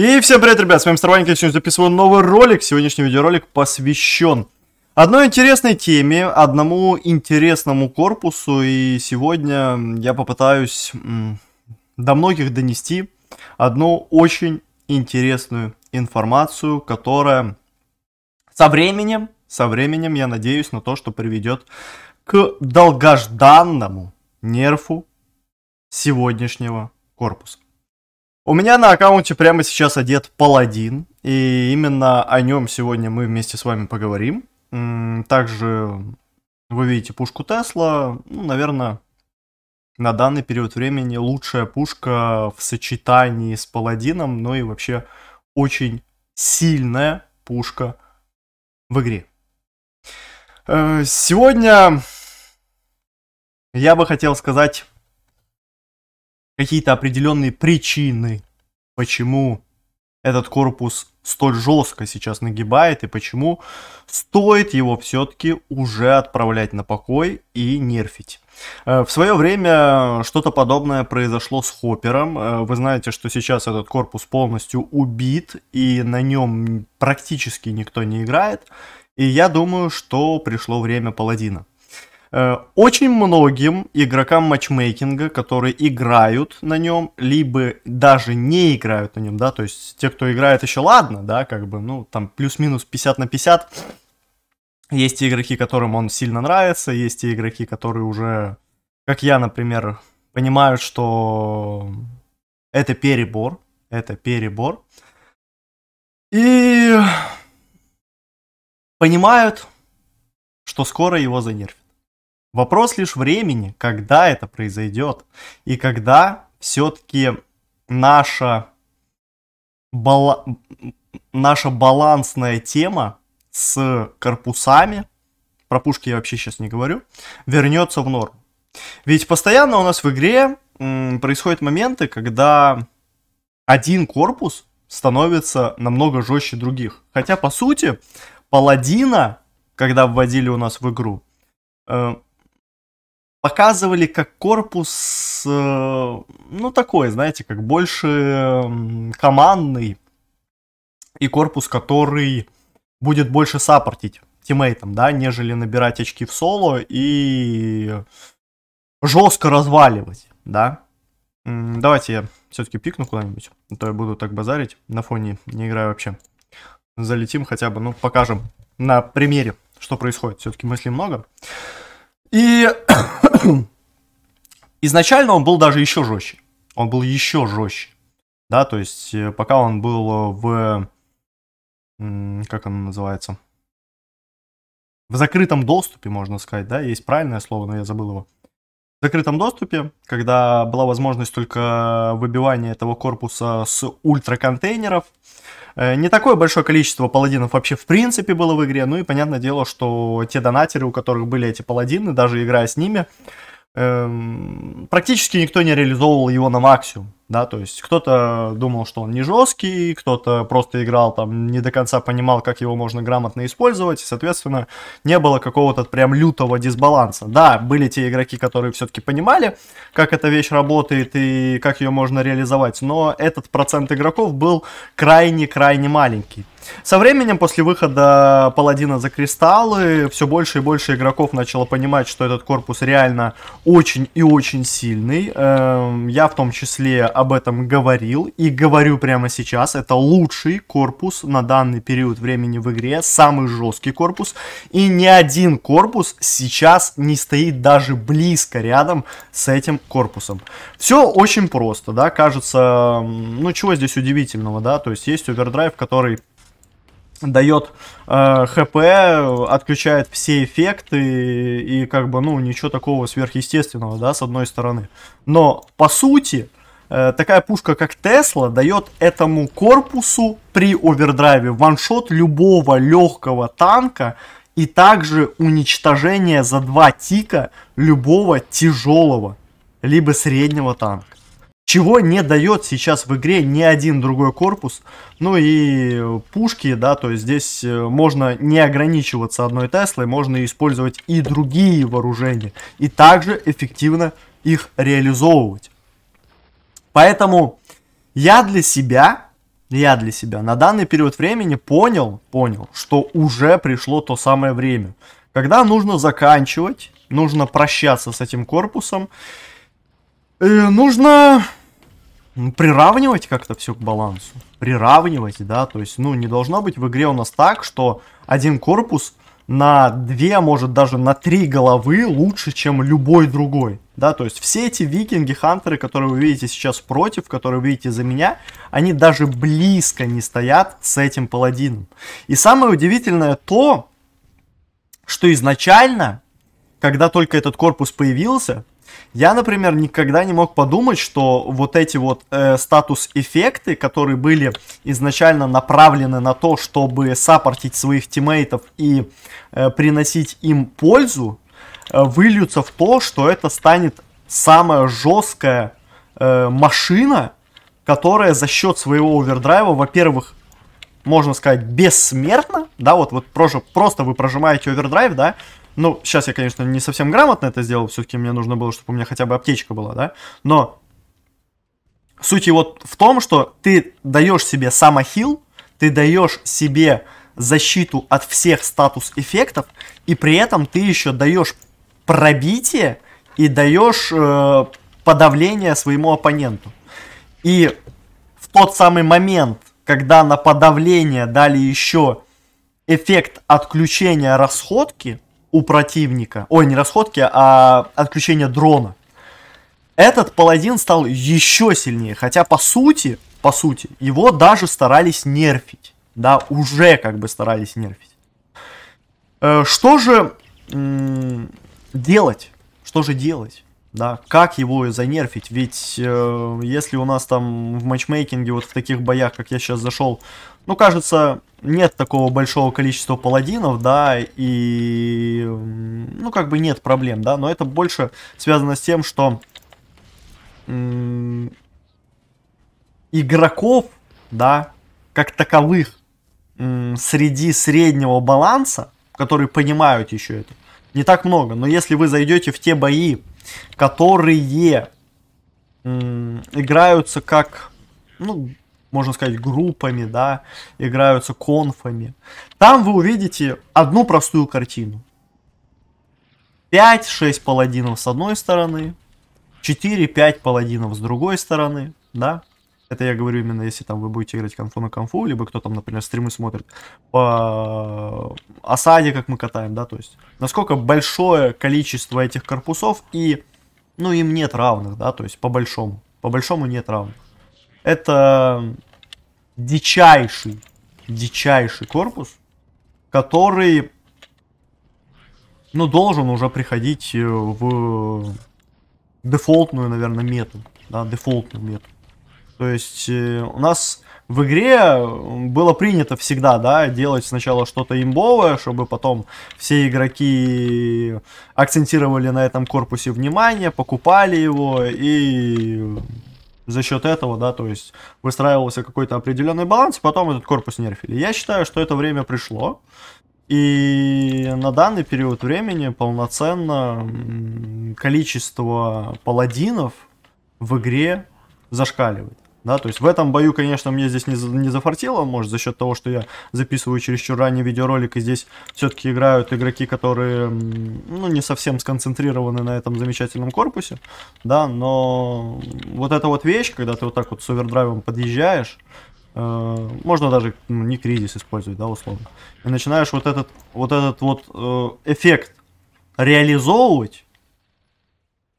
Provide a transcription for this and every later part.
И всем привет, ребят, с вами Старванник, я сегодня записываю новый ролик. Сегодняшний видеоролик посвящен одной интересной теме, одному интересному корпусу. И сегодня я попытаюсь до многих донести одну очень интересную информацию, которая со временем, со временем я надеюсь на то, что приведет к долгожданному нерфу сегодняшнего корпуса. У меня на аккаунте прямо сейчас одет паладин, и именно о нем сегодня мы вместе с вами поговорим. Также вы видите пушку Тесла, ну, наверное, на данный период времени лучшая пушка в сочетании с паладином, но ну и вообще очень сильная пушка в игре. Э, сегодня я бы хотел сказать какие-то определенные причины, почему этот корпус столь жестко сейчас нагибает и почему стоит его все-таки уже отправлять на покой и нерфить. Э, в свое время что-то подобное произошло с Хоппером. Э, вы знаете, что сейчас этот корпус полностью убит и на нем практически никто не играет. И я думаю, что пришло время Паладина. Э, очень многим игрокам матчмейкинга, которые играют на нем, либо даже не играют на нем, да, то есть те, кто играет еще ладно, да, как бы, ну, там плюс-минус 50 на 50. Есть те игроки, которым он сильно нравится, есть те игроки, которые уже, как я, например, понимают, что это перебор, это перебор. И понимают, что скоро его занерв. Вопрос лишь времени, когда это произойдет. И когда все-таки наша, бала... наша балансная тема с корпусами, про пушки я вообще сейчас не говорю, вернется в норму. Ведь постоянно у нас в игре происходят моменты, когда один корпус становится намного жестче других. Хотя, по сути, паладина, когда вводили у нас в игру, э, показывали как корпус, э, ну такой, знаете, как больше командный и корпус, который будет больше саппортить тиммейтам, да, нежели набирать очки в соло и жестко разваливать, да. Давайте я все-таки пикну куда-нибудь, а то я буду так базарить, на фоне не играю вообще. Залетим хотя бы, ну, покажем на примере, что происходит. Все-таки мыслей много. И изначально он был даже еще жестче. Он был еще жестче. Да, то есть э, пока он был э, в... Как он называется? В закрытом доступе, можно сказать, да, есть правильное слово, но я забыл его. В закрытом доступе, когда была возможность только э, выбивания этого корпуса с ультраконтейнеров, контейнеров Э, не такое большое количество паладинов вообще в принципе было в игре, ну и понятное дело, что те донатеры, у которых были эти паладины, даже играя с ними, эм, практически никто не реализовывал его на максимум да, то есть кто-то думал, что он не жесткий, кто-то просто играл там, не до конца понимал, как его можно грамотно использовать, и, соответственно, не было какого-то прям лютого дисбаланса. Да, были те игроки, которые все-таки понимали, как эта вещь работает и как ее можно реализовать, но этот процент игроков был крайне-крайне маленький. Со временем, после выхода Паладина за кристаллы, все больше и больше игроков начало понимать, что этот корпус реально очень и очень сильный. Эм, я в том числе об этом говорил и говорю прямо сейчас. Это лучший корпус на данный период времени в игре, самый жесткий корпус. И ни один корпус сейчас не стоит даже близко рядом с этим корпусом. Все очень просто, да, кажется, ну чего здесь удивительного, да, то есть есть овердрайв, который дает э, хп, отключает все эффекты и, и как бы, ну, ничего такого сверхъестественного, да, с одной стороны. Но, по сути, э, такая пушка, как Тесла, дает этому корпусу при овердрайве ваншот любого легкого танка и также уничтожение за два тика любого тяжелого либо среднего танка чего не дает сейчас в игре ни один другой корпус. Ну и пушки, да, то есть здесь э, можно не ограничиваться одной Теслой, можно использовать и другие вооружения, и также эффективно их реализовывать. Поэтому я для себя, я для себя на данный период времени понял, понял, что уже пришло то самое время, когда нужно заканчивать, нужно прощаться с этим корпусом, и э, нужно ну, приравнивать как-то все к балансу. Приравнивать, да, то есть, ну, не должно быть в игре у нас так, что один корпус на две, а может даже на три головы лучше, чем любой другой. Да, то есть все эти викинги, хантеры, которые вы видите сейчас против, которые вы видите за меня, они даже близко не стоят с этим паладином. И самое удивительное то, что изначально, когда только этот корпус появился, я, например, никогда не мог подумать, что вот эти вот э, статус-эффекты, которые были изначально направлены на то, чтобы саппортить своих тиммейтов и э, приносить им пользу, э, выльются в то, что это станет самая жесткая э, машина, которая за счет своего овердрайва, во-первых, можно сказать, бессмертна, да, вот, вот просто, просто вы прожимаете овердрайв, да, ну, сейчас я, конечно, не совсем грамотно это сделал, все-таки мне нужно было, чтобы у меня хотя бы аптечка была, да? Но суть его в том, что ты даешь себе самохил, ты даешь себе защиту от всех статус-эффектов, и при этом ты еще даешь пробитие и даешь э, подавление своему оппоненту. И в тот самый момент, когда на подавление дали еще эффект отключения расходки, у противника. Ой, не расходки, а отключение дрона. Этот паладин стал еще сильнее, хотя по сути, по сути, его даже старались нерфить. Да, уже как бы старались нерфить. Э, что же делать? Что же делать? Да, как его занерфить? Ведь э, если у нас там в матчмейкинге, вот в таких боях, как я сейчас зашел, ну, кажется, нет такого большого количества паладинов, да, и, ну, как бы нет проблем, да, но это больше связано с тем, что игроков, да, как таковых среди среднего баланса, которые понимают еще это, не так много, но если вы зайдете в те бои, которые играются как, ну, можно сказать, группами, да, играются конфами. Там вы увидите одну простую картину. 5-6 паладинов с одной стороны, 4-5 паладинов с другой стороны, да. Это я говорю именно, если там вы будете играть конфу на конфу, либо кто там, например, стримы смотрит по осаде, как мы катаем, да, то есть насколько большое количество этих корпусов и, ну, им нет равных, да, то есть по большому, по большому нет равных. Это дичайший, дичайший корпус, который, ну, должен уже приходить э, в дефолтную, наверное, мету, да, дефолтную мету. То есть э, у нас в игре было принято всегда, да, делать сначала что-то имбовое, чтобы потом все игроки акцентировали на этом корпусе внимание, покупали его и за счет этого, да, то есть выстраивался какой-то определенный баланс, и потом этот корпус нерфили. Я считаю, что это время пришло, и на данный период времени полноценно количество паладинов в игре зашкаливает. Да, то есть в этом бою, конечно, мне здесь не, не зафартило, может, за счет того, что я записываю чересчур ранний видеоролик, и здесь все-таки играют игроки, которые, ну, не совсем сконцентрированы на этом замечательном корпусе, да, но вот эта вот вещь, когда ты вот так вот с овердрайвом подъезжаешь, э, можно даже ну, не кризис использовать, да, условно, и начинаешь вот этот вот, этот вот э, эффект реализовывать,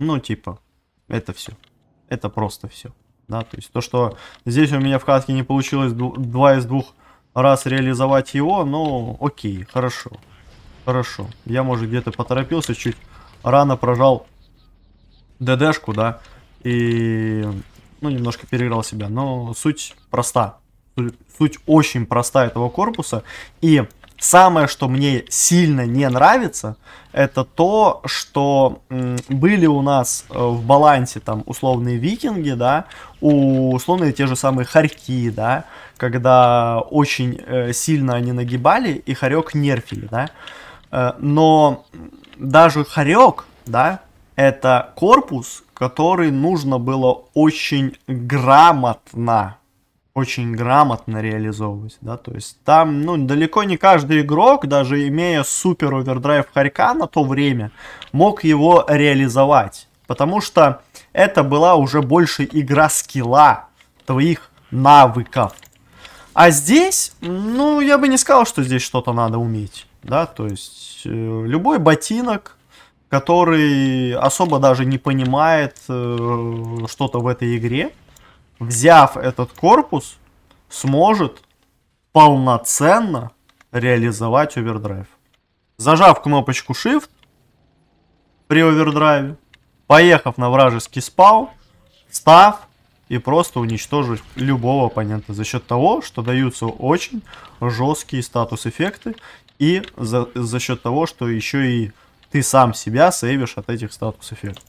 ну, типа, это все, это просто все. Да, то есть то, что здесь у меня в катке не получилось два из двух раз реализовать его, ну окей, хорошо. Хорошо. Я, может, где-то поторопился, чуть рано прожал ДДшку, да, и, ну, немножко переиграл себя. Но суть проста. Суть очень проста этого корпуса. И Самое, что мне сильно не нравится, это то, что были у нас э, в балансе там условные викинги, да, у условные те же самые хорьки, да, когда очень э, сильно они нагибали и хорек нерфили, да. Э, но даже хорек, да, это корпус, который нужно было очень грамотно очень грамотно реализовывать, да, то есть там, ну, далеко не каждый игрок, даже имея супер овердрайв Харька на то время, мог его реализовать, потому что это была уже больше игра скилла твоих навыков. А здесь, ну, я бы не сказал, что здесь что-то надо уметь, да, то есть э, любой ботинок, который особо даже не понимает э, что-то в этой игре, взяв этот корпус, сможет полноценно реализовать овердрайв. Зажав кнопочку Shift при овердрайве, поехав на вражеский спал, став и просто уничтожить любого оппонента за счет того, что даются очень жесткие статус-эффекты и за, за счет того, что еще и ты сам себя сейвишь от этих статус-эффектов.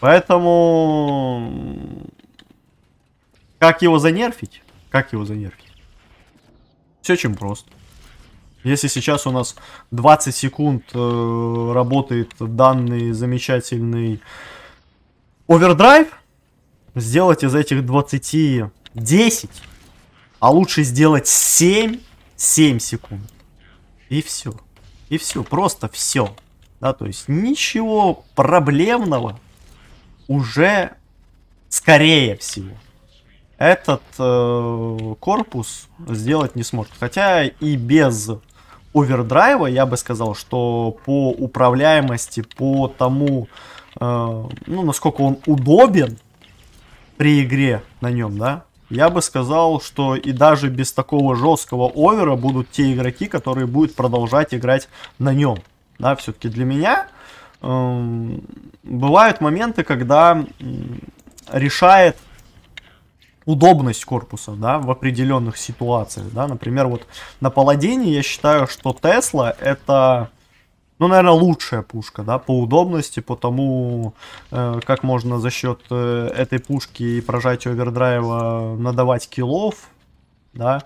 Поэтому как его занерфить? Как его занерфить? Все очень просто. Если сейчас у нас 20 секунд э, работает данный замечательный овердрайв, сделать из этих 20 10, а лучше сделать 7, 7 секунд. И все. И все, просто все. Да, то есть ничего проблемного уже скорее всего этот э, корпус сделать не сможет. Хотя и без овердрайва я бы сказал, что по управляемости, по тому, э, ну, насколько он удобен при игре на нем, да, я бы сказал, что и даже без такого жесткого овера будут те игроки, которые будут продолжать играть на нем. Да, все-таки для меня э, бывают моменты, когда решает удобность корпуса, да, в определенных ситуациях, да, например, вот на Паладине я считаю, что Тесла это, ну, наверное, лучшая пушка, да, по удобности, по тому, э, как можно за счет э, этой пушки и прожать овердрайва надавать киллов, да,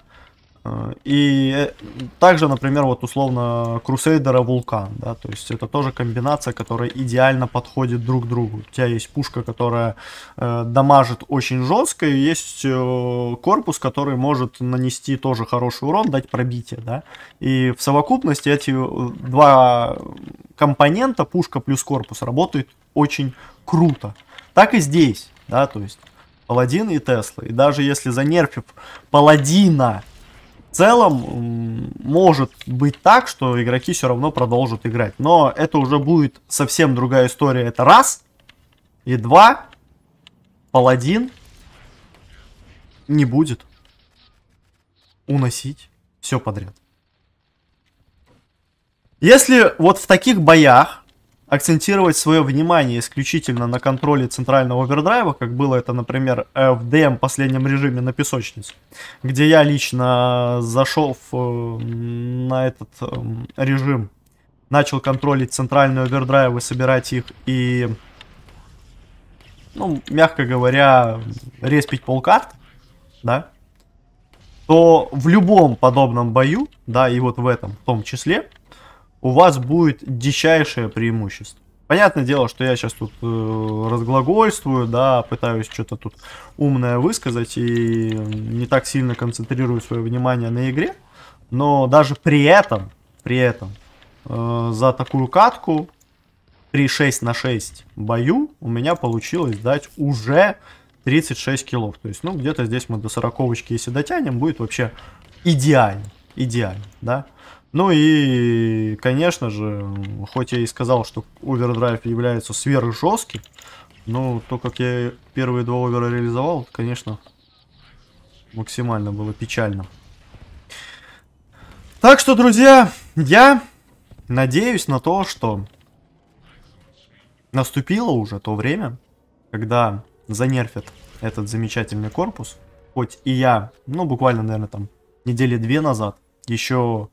и э, также, например, вот условно Крусейдера Вулкан, да, то есть это тоже комбинация, которая идеально подходит друг другу. У тебя есть пушка, которая э, дамажит очень жестко, и есть э, корпус, который может нанести тоже хороший урон, дать пробитие, да. И в совокупности эти э, два компонента, пушка плюс корпус, работают очень круто. Так и здесь, да, то есть Паладин и Тесла. И даже если занерфив Паладина в целом может быть так, что игроки все равно продолжат играть. Но это уже будет совсем другая история. Это раз. И два. Паладин не будет уносить все подряд. Если вот в таких боях акцентировать свое внимание исключительно на контроле центрального овердрайва, как было это, например, э, в DM последнем режиме на песочнице, где я лично зашел в, э, на этот э, режим, начал контролить центральные овердрайвы, собирать их и, ну, мягко говоря, респить полкарт, да, то в любом подобном бою, да, и вот в этом в том числе, у вас будет дичайшее преимущество. Понятное дело, что я сейчас тут э, разглагольствую, да, пытаюсь что-то тут умное высказать и не так сильно концентрирую свое внимание на игре, но даже при этом, при этом, э, за такую катку при 6 на 6 бою у меня получилось дать уже 36 килов. То есть, ну, где-то здесь мы до 40 если дотянем, будет вообще идеально. Идеально, да. Ну и, конечно же, хоть я и сказал, что овердрайв является сверхжестким, но то, как я первые два овера реализовал, конечно, максимально было печально. Так что, друзья, я надеюсь на то, что наступило уже то время, когда занерфят этот замечательный корпус. Хоть и я, ну, буквально, наверное, там недели две назад еще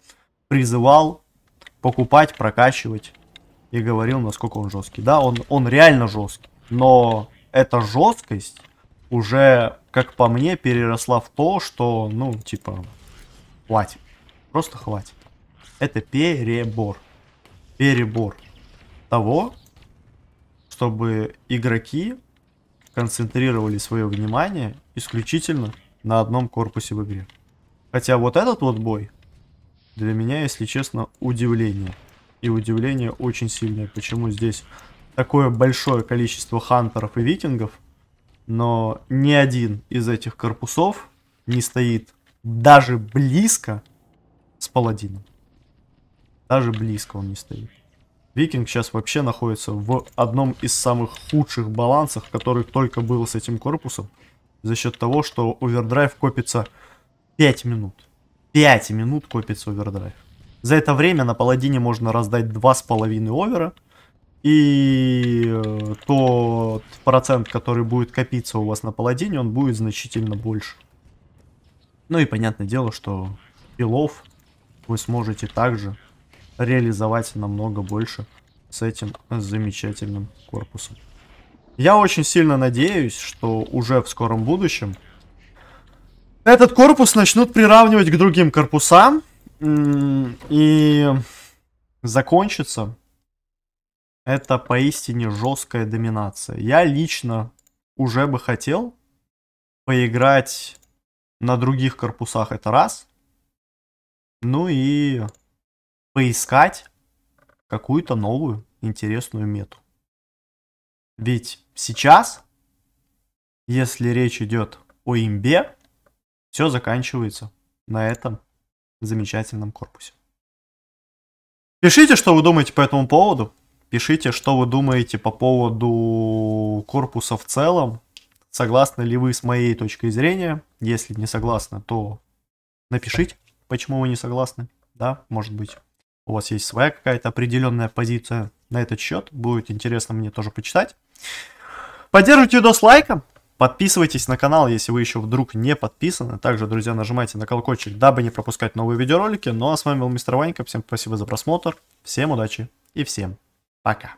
призывал покупать, прокачивать и говорил, насколько он жесткий. Да, он, он реально жесткий, но эта жесткость уже, как по мне, переросла в то, что, ну, типа, хватит. Просто хватит. Это перебор. Перебор того, чтобы игроки концентрировали свое внимание исключительно на одном корпусе в игре. Хотя вот этот вот бой, для меня, если честно, удивление. И удивление очень сильное, почему здесь такое большое количество хантеров и викингов, но ни один из этих корпусов не стоит даже близко с паладином. Даже близко он не стоит. Викинг сейчас вообще находится в одном из самых худших балансов, который только был с этим корпусом. За счет того, что овердрайв копится 5 минут. 5 минут копится овердрайв. За это время на паладине можно раздать два с половиной овера. И э, тот процент, который будет копиться у вас на паладине, он будет значительно больше. Ну и понятное дело, что пилов вы сможете также реализовать намного больше с этим замечательным корпусом. Я очень сильно надеюсь, что уже в скором будущем этот корпус начнут приравнивать к другим корпусам. И закончится это поистине жесткая доминация. Я лично уже бы хотел поиграть на других корпусах, это раз. Ну и поискать какую-то новую интересную мету. Ведь сейчас, если речь идет о имбе, все заканчивается на этом замечательном корпусе. Пишите, что вы думаете по этому поводу. Пишите, что вы думаете по поводу корпуса в целом. Согласны ли вы с моей точкой зрения? Если не согласны, то напишите, почему вы не согласны. Да, может быть, у вас есть своя какая-то определенная позиция на этот счет. Будет интересно мне тоже почитать. Поддержите видос лайком, Подписывайтесь на канал, если вы еще вдруг не подписаны. Также, друзья, нажимайте на колокольчик, дабы не пропускать новые видеоролики. Ну а с вами был Мистер Ванька. Всем спасибо за просмотр, всем удачи и всем пока.